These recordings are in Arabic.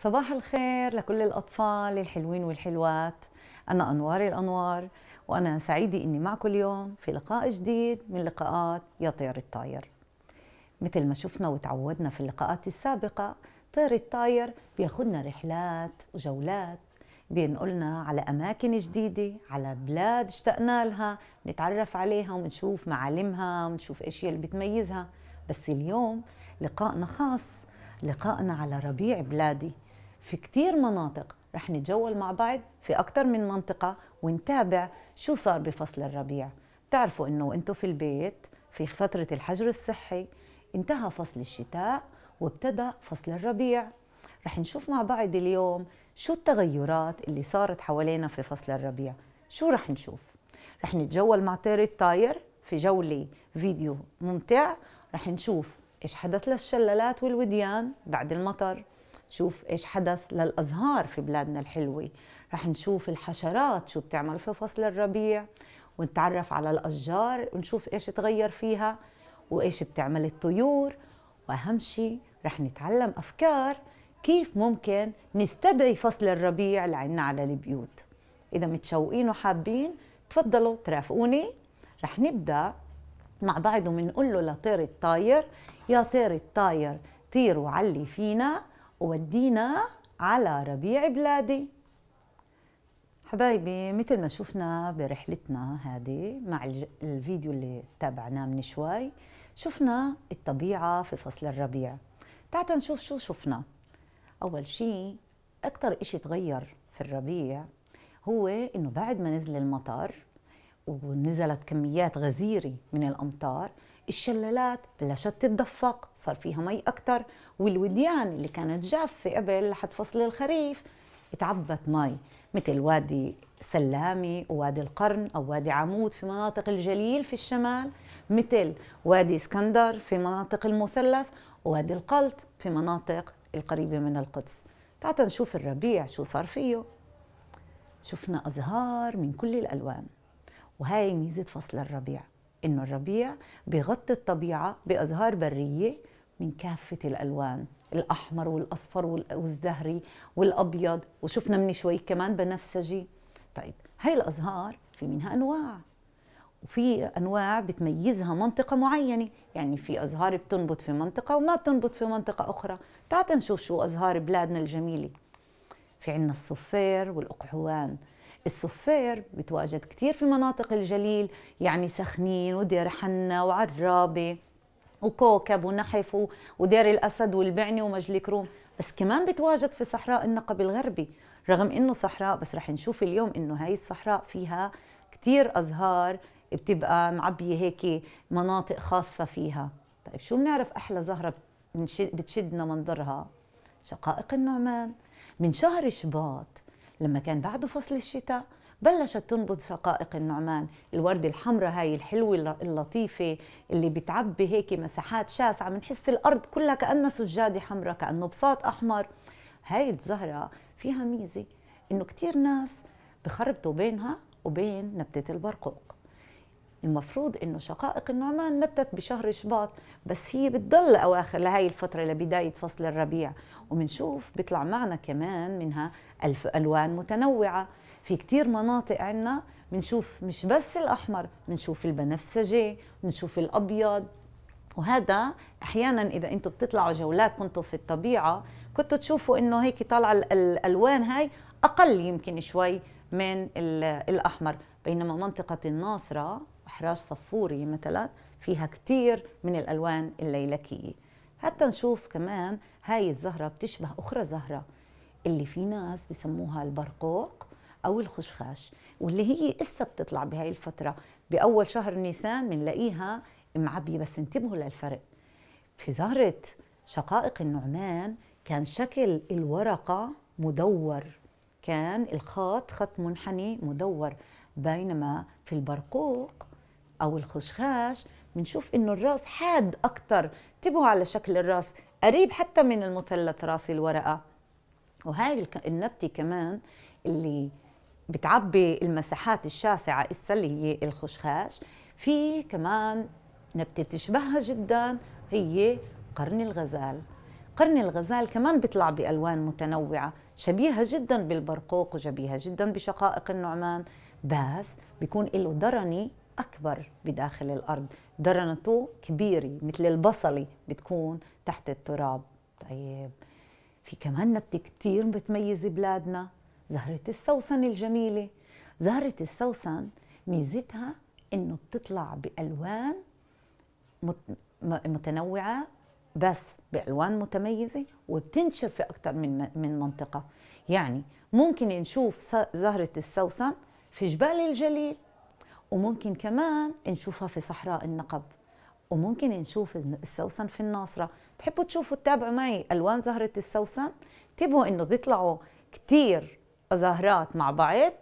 صباح الخير لكل الأطفال الحلوين والحلوات أنا أنوار الأنوار وأنا سعيدة إني معكم اليوم في لقاء جديد من لقاءات يا طير الطاير مثل ما شفنا وتعودنا في اللقاءات السابقة طير الطاير بياخدنا رحلات وجولات بينقلنا على أماكن جديدة على بلاد اشتقنا لها نتعرف عليها ونشوف معالمها ونشوف أشياء اللي بتميزها بس اليوم لقائنا خاص لقائنا على ربيع بلادي في كتير مناطق رح نتجول مع بعض في أكتر من منطقة ونتابع شو صار بفصل الربيع بتعرفوا إنه أنتوا في البيت في فترة الحجر الصحي انتهى فصل الشتاء وابتدأ فصل الربيع رح نشوف مع بعض اليوم شو التغيرات اللي صارت حوالينا في فصل الربيع شو رح نشوف رح نتجول مع طير الطاير في جولة فيديو ممتع رح نشوف ايش حدث للشلالات والوديان بعد المطر شوف ايش حدث للازهار في بلادنا الحلوه رح نشوف الحشرات شو بتعمل في فصل الربيع ونتعرف على الاشجار ونشوف ايش تغير فيها وايش بتعمل الطيور واهم شيء رح نتعلم افكار كيف ممكن نستدعي فصل الربيع لعنا على البيوت اذا متشوقين وحابين تفضلوا ترافقوني رح نبدا مع بعض وبنقول له لطير الطاير يا طير الطاير طير وعلي فينا ودينا على ربيع بلادي حبايبي مثل ما شفنا برحلتنا هذه مع الفيديو اللي تابعناه من شوي شفنا الطبيعة في فصل الربيع تعال نشوف شو شفنا أول شيء أكثر إشي تغير في الربيع هو إنه بعد ما نزل المطر ونزلت كميات غزيرة من الأمطار الشلالات بلشت تتدفق صار فيها مي أكتر والوديان اللي كانت جافة قبل لحد فصل الخريف اتعبت مي مثل وادي سلامي ووادي القرن أو وادي عمود في مناطق الجليل في الشمال مثل وادي اسكندر في مناطق المثلث ووادي القلط في مناطق القريبة من القدس تعال نشوف الربيع شو صار فيه شفنا أزهار من كل الألوان وهي ميزة فصل الربيع إنه الربيع بغطي الطبيعة بأزهار برية من كافة الألوان الأحمر والأصفر والزهري والأبيض وشفنا من شوي كمان بنفسجي طيب هاي الأزهار في منها أنواع وفي أنواع بتميزها منطقة معينة يعني في أزهار بتنبت في منطقة وما بتنبت في منطقة أخرى تعال نشوف شو أزهار بلادنا الجميلة في عنا الصفير والأقحوان الصفير بتواجد كثير في مناطق الجليل يعني سخنين ودير حنا وعرابه وكوكب ونحف ودير الاسد والبعني ومجلي كروم بس كمان بتواجد في صحراء النقب الغربي رغم انه صحراء بس رح نشوف اليوم انه هاي الصحراء فيها كثير ازهار بتبقى معبيه هيك مناطق خاصه فيها طيب شو بنعرف احلى زهره بتشدنا منظرها شقائق النعمان من شهر شباط لما كان بعده فصل الشتاء بلشت تنبض شقائق النعمان الوردة الحمراء هاي الحلوة اللطيفة اللي بتعبي هيك مساحات شاسعة بنحس الأرض كلها كأنها سجادة حمراء كأنه بساط أحمر هاي الزهرة فيها ميزة إنه كتير ناس بخربطوا بينها وبين نبتة البرقوق المفروض انه شقائق النعمان نبتت بشهر شباط بس هي بتضل اواخر لهي الفتره لبدايه فصل الربيع وبنشوف بيطلع معنا كمان منها ألف الوان متنوعه في كتير مناطق عنا بنشوف مش بس الاحمر بنشوف البنفسجي بنشوف الابيض وهذا احيانا اذا انتم بتطلعوا جولات كنتوا في الطبيعه كنتوا تشوفوا انه هيك طالعه الالوان هاي اقل يمكن شوي من الاحمر بينما منطقه الناصره احراج صفوري مثلا فيها كثير من الالوان الليلكيه حتى نشوف كمان هاي الزهره بتشبه اخرى زهره اللي في ناس بسموها البرقوق او الخشخاش واللي هي لسه بتطلع بهاي الفتره باول شهر نيسان بنلاقيها معبيه بس انتبهوا للفرق في زهره شقائق النعمان كان شكل الورقه مدور كان الخط خط منحني مدور بينما في البرقوق او الخشخاش بنشوف انه الراس حاد اكثر انتبهوا على شكل الراس قريب حتى من المثلث راس الورقه وهاي النبته كمان اللي بتعبي المساحات الشاسعه اللي هي الخشخاش في كمان نبته بتشبهها جدا هي قرن الغزال قرن الغزال كمان بيطلع بالوان متنوعه شبيهه جدا بالبرقوق وشبيهه جدا بشقائق النعمان بس بيكون له درني أكبر بداخل الأرض درنته كبيرة مثل البصلة بتكون تحت التراب طيب في كمان نبتة كتير بتميز بلادنا زهرة السوسن الجميلة زهرة السوسن ميزتها إنه بتطلع بألوان متنوعة بس بألوان متميزة وبتنشر في أكثر من من منطقة يعني ممكن نشوف زهرة السوسن في جبال الجليل وممكن كمان نشوفها في صحراء النقب وممكن نشوف السوسن في الناصرة تحبوا تشوفوا تتابعوا معي ألوان زهرة السوسن انتبهوا إنه بيطلعوا كتير زهرات مع بعض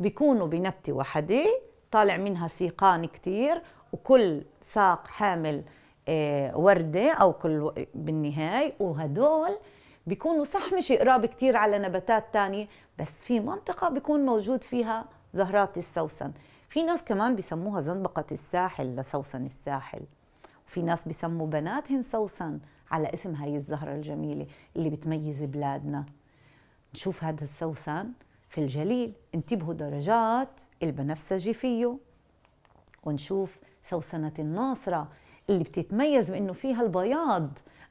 بيكونوا بنبتة واحدة طالع منها سيقان كتير وكل ساق حامل آه، وردة أو كل بالنهاية وهدول بيكونوا صح مش قراب كتير على نباتات تانية بس في منطقة بيكون موجود فيها زهرات السوسن في ناس كمان بسموها زنبقة الساحل لسوسن الساحل وفي ناس بسموا بناتهن سوسن على اسم هاي الزهرة الجميلة اللي بتميز بلادنا نشوف هذا السوسن في الجليل انتبهوا درجات البنفسجي فيه ونشوف سوسنة الناصرة اللي بتتميز بأنه فيها البياض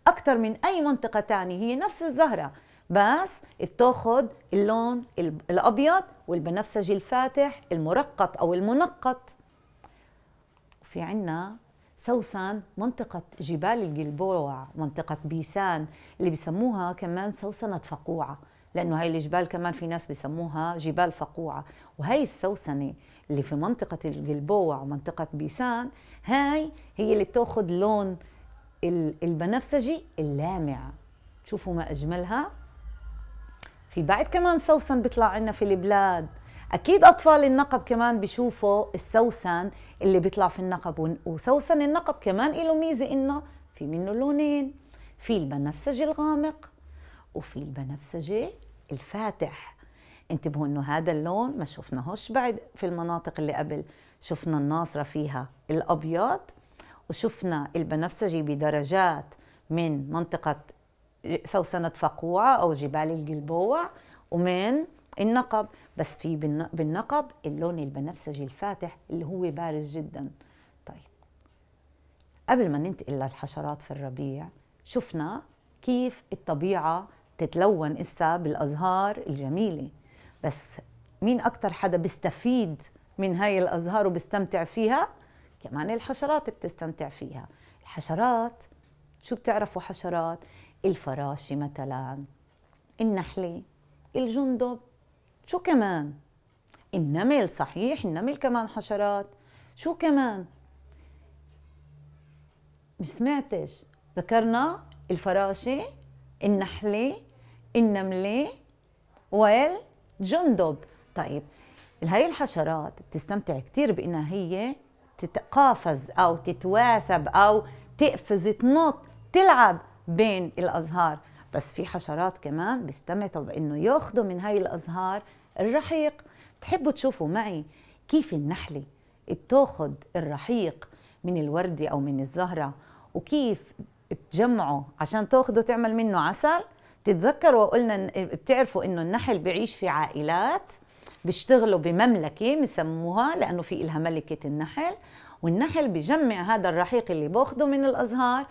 أكثر من أي منطقة تانية هي نفس الزهرة بس بتاخد اللون الابيض والبنفسجي الفاتح المرقط او المنقط في عنا سوسن منطقة جبال الجلبوع منطقة بيسان اللي بسموها كمان سوسنة فقوعة لأنه هاي الجبال كمان في ناس بسموها جبال فقوعة وهاي السوسنة اللي في منطقة الجلبوع ومنطقة بيسان هاي هي اللي بتاخد لون البنفسجي اللامع شوفوا ما أجملها في بعد كمان سوسن بيطلع عنا في البلاد اكيد اطفال النقب كمان بيشوفوا السوسن اللي بيطلع في النقب وسوسن النقب كمان له ميزه انه في منه لونين في البنفسجي الغامق وفي البنفسجي الفاتح انتبهوا انه هذا اللون ما شفناهوش بعد في المناطق اللي قبل شفنا الناصره فيها الابيض وشفنا البنفسجي بدرجات من منطقه سوسنة فقوعة أو جبال الجلبوع ومن النقب بس في بالنقب اللون البنفسجي الفاتح اللي هو بارز جدا طيب قبل ما ننتقل للحشرات في الربيع شفنا كيف الطبيعة تتلون إسا بالأزهار الجميلة بس مين أكتر حدا بيستفيد من هاي الأزهار وبيستمتع فيها؟ كمان الحشرات بتستمتع فيها الحشرات شو بتعرفوا حشرات؟ الفراشة مثلا النحلة الجندب شو كمان النمل صحيح النمل كمان حشرات شو كمان مش سمعتش ذكرنا الفراشة النحلة النملة والجندب طيب هاي الحشرات بتستمتع كثير بانها هي تتقافز او تتواثب او تقفز تنط تلعب بين الازهار بس في حشرات كمان بيستمتعوا بانه ياخذوا من هاي الازهار الرحيق تحبوا تشوفوا معي كيف النحله بتاخذ الرحيق من الوردة أو من الزهرة وكيف بتجمعه عشان تاخده تعمل منه عسل تتذكروا قلنا بتعرفوا انه النحل بيعيش في عائلات بيشتغلوا بمملكة بسموها لأنه في إلها ملكة النحل والنحل بجمع هذا الرحيق اللي باخده من الأزهار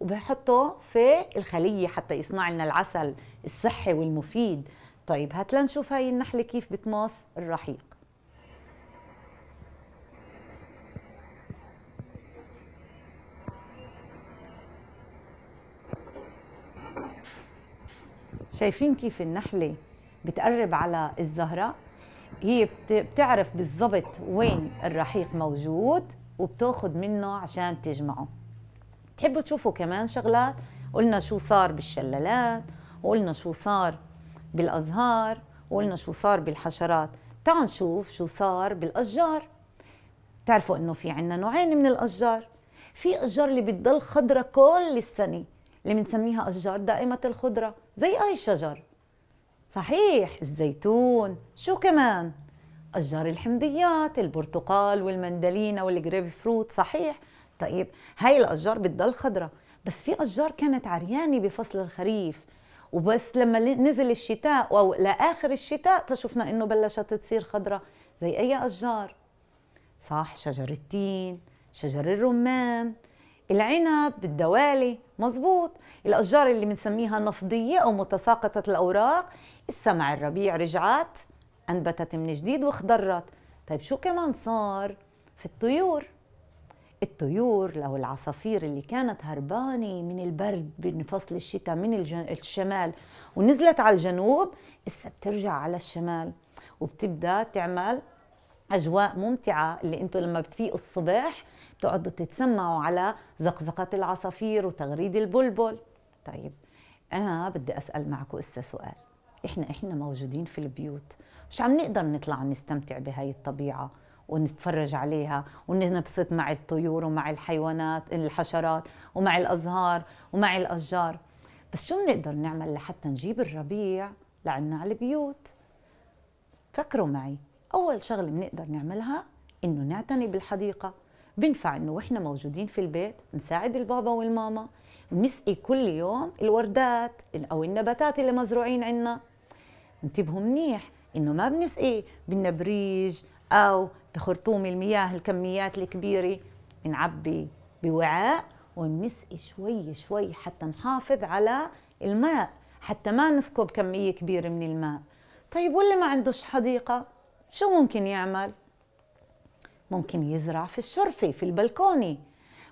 وبحطه في الخليه حتى يصنع لنا العسل الصحي والمفيد طيب هات لنشوف هاي النحله كيف بتماص الرحيق شايفين كيف النحله بتقرب على الزهره هي بتعرف بالضبط وين الرحيق موجود وبتاخد منه عشان تجمعه تحبوا تشوفوا كمان شغلات قلنا شو صار بالشلالات وقلنا شو صار بالازهار وقلنا شو صار بالحشرات تعالوا نشوف شو صار بالاشجار تعرفوا انه في عندنا نوعين من الاشجار في اشجار اللي بتضل خضرة كل السنه اللي بنسميها اشجار دائمه الخضره زي اي شجر صحيح الزيتون شو كمان اشجار الحمضيات البرتقال والمندلينا والجريب فروت صحيح طيب هاي الاشجار بتضل خضراء بس في اشجار كانت عريانه بفصل الخريف وبس لما نزل الشتاء او لاخر الشتاء شفنا انه بلشت تصير خضراء زي اي اشجار صح شجر التين شجر الرمان العنب الدوالي مزبوط الاشجار اللي بنسميها نفضيه او متساقطه الاوراق السمع الربيع رجعت انبتت من جديد واخضرت طيب شو كمان صار في الطيور الطيور لو العصافير اللي كانت هربانة من البرد بفصل الشتاء من الشمال ونزلت على الجنوب إسا بترجع على الشمال وبتبدأ تعمل أجواء ممتعة اللي أنتوا لما بتفيقوا الصبح بتقعدوا تتسمعوا على زقزقة العصافير وتغريد البلبل طيب أنا بدي أسأل معكم إسا سؤال إحنا إحنا موجودين في البيوت مش عم نقدر نطلع نستمتع بهاي الطبيعة ونتفرج عليها وننبسط مع الطيور ومع الحيوانات الحشرات ومع الازهار ومع الاشجار بس شو بنقدر نعمل لحتى نجيب الربيع لعنا على البيوت فكروا معي اول شغله بنقدر نعملها انه نعتني بالحديقه بنفع انه واحنا موجودين في البيت نساعد البابا والماما ونسقي كل يوم الوردات او النباتات اللي مزروعين عنا انتبهوا منيح انه ما بنسقي بالنبريج أو بخرطوم المياه الكميات الكبيرة بنعبي بوعاء ونسقي شوي شوي حتى نحافظ على الماء حتى ما نسكب كمية كبيرة من الماء طيب واللي ما عندوش حديقة شو ممكن يعمل؟ ممكن يزرع في الشرفة في البلكونة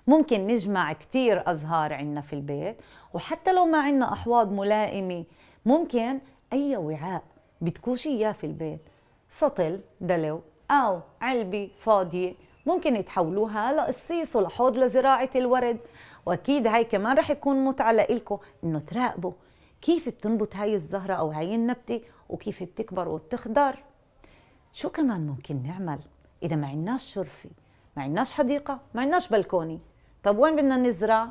ممكن نجمع كتير أزهار عنا في البيت وحتى لو ما عنا أحواض ملائمة ممكن أي وعاء بدكوش إياه في البيت سطل دلو أو علبة فاضية ممكن تحولوها لقصيص ولحوض لزراعة الورد وأكيد هاي كمان رح تكون متعة لإلكم إنه تراقبوا كيف بتنبت هاي الزهرة أو هاي النبتة وكيف بتكبر وبتخضر شو كمان ممكن نعمل إذا ما عندناش شرفة ما عندناش حديقة ما عندناش بلكوني طب وين بدنا نزرع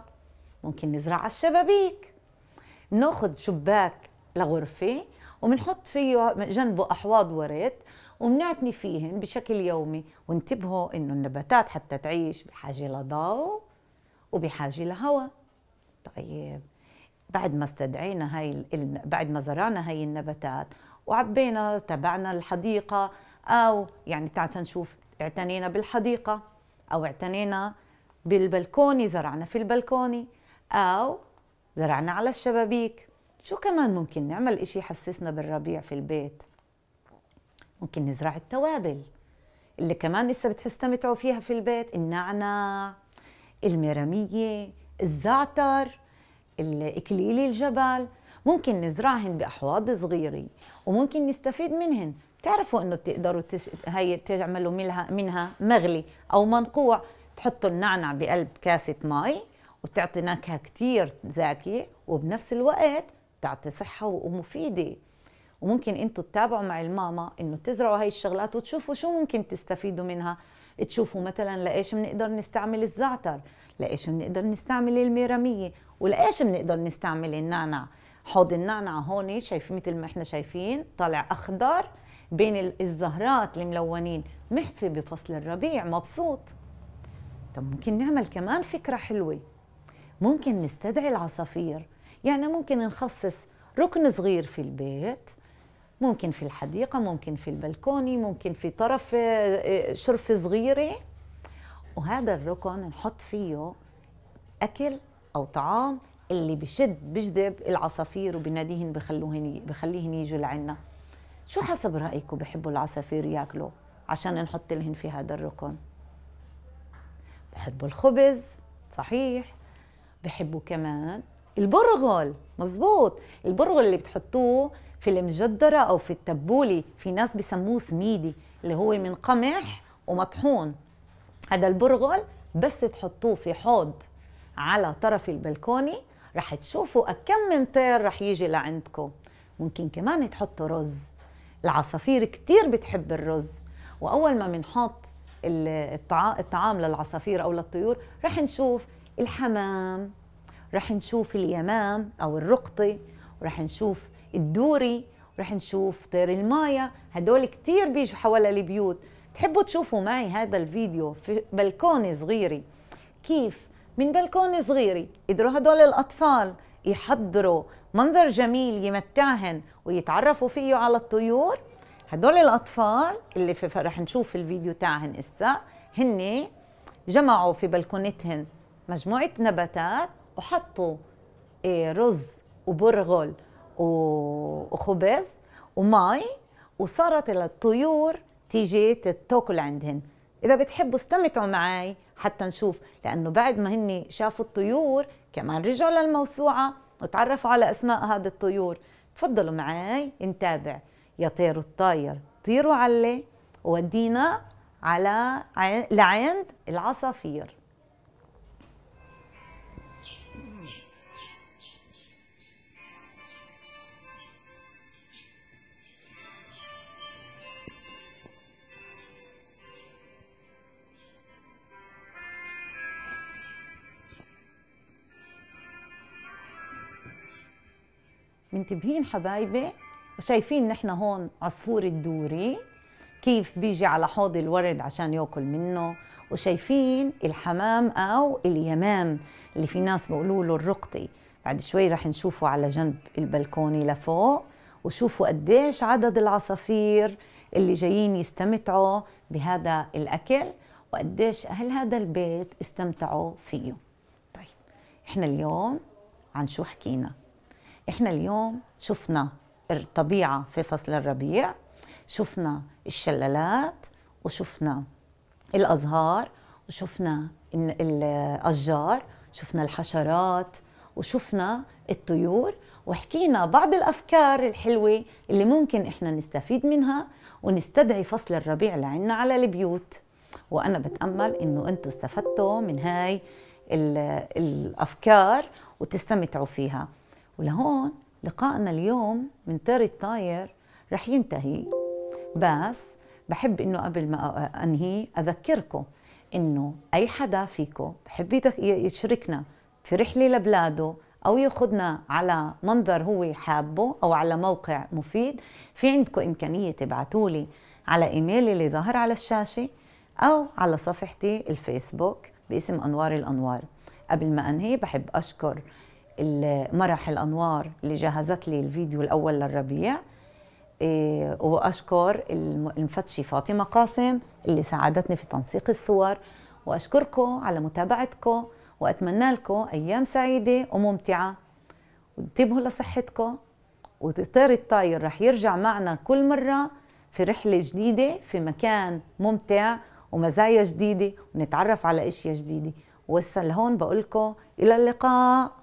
ممكن نزرع على الشبابيك ناخذ شباك لغرفة وبنحط فيه جنبه أحواض ورد وبنعتني فيهن بشكل يومي وانتبهوا انه النباتات حتى تعيش بحاجه لضوء وبحاجه لهواء طيب بعد ما استدعينا هاي ال... بعد ما زرعنا هاي النباتات وعبينا تبعنا الحديقه او يعني تعال نشوف اعتنينا بالحديقه او اعتنينا بالبلكوني زرعنا في البلكوني او زرعنا على الشبابيك شو كمان ممكن نعمل إشي يحسسنا بالربيع في البيت ممكن نزرع التوابل اللي كمان لسه بتستمتعوا فيها في البيت النعناع المرامية الزعتر الإكليلي الجبل ممكن نزرعهن بأحواض صغيرة وممكن نستفيد منهن بتعرفوا انه بتقدروا تش... هي تعملوا منها منها مغلي او منقوع تحطوا النعنع بقلب كاسه مي وبتعطي نكهه كتير زاكيه وبنفس الوقت بتعطي صحه ومفيده وممكن انتم تتابعوا مع الماما انه تزرعوا هاي الشغلات وتشوفوا شو ممكن تستفيدوا منها تشوفوا مثلا لايش بنقدر نستعمل الزعتر لايش بنقدر نستعمل الميرامية ولايش بنقدر نستعمل النعنع حوض النعنع هون شايف مثل ما احنا شايفين طالع اخضر بين الزهرات الملونين محتفي بفصل الربيع مبسوط طب ممكن نعمل كمان فكرة حلوة ممكن نستدعي العصافير يعني ممكن نخصص ركن صغير في البيت ممكن في الحديقة ممكن في البلكوني ممكن في طرف آه، آه، شرفة صغيرة وهذا الركن نحط فيه أكل أو طعام اللي بشد بجذب العصافير وبناديهن بخلوهن بخليهن يجوا لعنا شو حسب رأيكم بحبوا العصافير ياكلوا عشان نحط لهن في هذا الركن بحبوا الخبز صحيح بحبوا كمان البرغل مزبوط البرغل اللي بتحطوه في المجدرة أو في التبولي في ناس بسموه سميدي اللي هو من قمح ومطحون هذا البرغل بس تحطوه في حوض على طرف البلكوني رح تشوفوا كم من طير رح يجي لعندكم ممكن كمان تحطوا رز العصافير كتير بتحب الرز وأول ما بنحط الطعام للعصافير أو للطيور رح نشوف الحمام رح نشوف اليمام أو الرقطي ورح نشوف الدوري رح نشوف طير المايا هدول كتير بيجوا حوالى البيوت تحبوا تشوفوا معي هذا الفيديو في بلكونة صغيرة كيف من بلكونة صغيرة قدروا هدول الأطفال يحضروا منظر جميل يمتعهن ويتعرفوا فيه على الطيور هدول الأطفال اللي في رح نشوف الفيديو تاعهن إسا هن جمعوا في بلكونتهن مجموعة نباتات وحطوا إيه، رز وبرغل وخبز ومي وصارت الطيور تيجي تاكل عندهن اذا بتحبوا استمتعوا معي حتى نشوف لانه بعد ما هن شافوا الطيور كمان رجعوا للموسوعه وتعرفوا على اسماء هذه الطيور تفضلوا معي نتابع يا طير الطاير طيروا علي ودينا على لعند العصافير منتبهين حبايبي شايفين نحن هون عصفور الدوري كيف بيجي على حوض الورد عشان ياكل منه وشايفين الحمام او اليمام اللي في ناس بيقولوا له الرقطي بعد شوي رح نشوفه على جنب البلكوني لفوق وشوفوا قديش عدد العصافير اللي جايين يستمتعوا بهذا الاكل وقديش اهل هذا البيت استمتعوا فيه طيب احنا اليوم عن شو حكينا احنا اليوم شفنا الطبيعه في فصل الربيع شفنا الشلالات وشفنا الازهار وشفنا الاشجار شفنا الحشرات وشفنا الطيور وحكينا بعض الافكار الحلوه اللي ممكن احنا نستفيد منها ونستدعي فصل الربيع لعنا على البيوت وانا بتامل انه انتم استفدتوا من هاي الافكار وتستمتعوا فيها ولهون لقائنا اليوم من تاري الطاير رح ينتهي بس بحب انه قبل ما انهي اذكركم انه اي حدا فيكم بحب يشاركنا في رحله لبلاده او ياخذنا على منظر هو حابه او على موقع مفيد في عندكم امكانيه تبعتوا لي على ايميلي اللي ظاهر على الشاشه او على صفحتي الفيسبوك باسم انوار الانوار قبل ما انهي بحب اشكر مرح الأنوار اللي جهزت لي الفيديو الأول للربيع إيه، وأشكر المفتشة فاطمة قاسم اللي ساعدتني في تنسيق الصور وأشكركم على متابعتكم وأتمنى لكم أيام سعيدة وممتعة وانتبهوا لصحتكم وطير الطاير رح يرجع معنا كل مرة في رحلة جديدة في مكان ممتع ومزايا جديدة ونتعرف على أشياء جديدة وصل هون بقولكم إلى اللقاء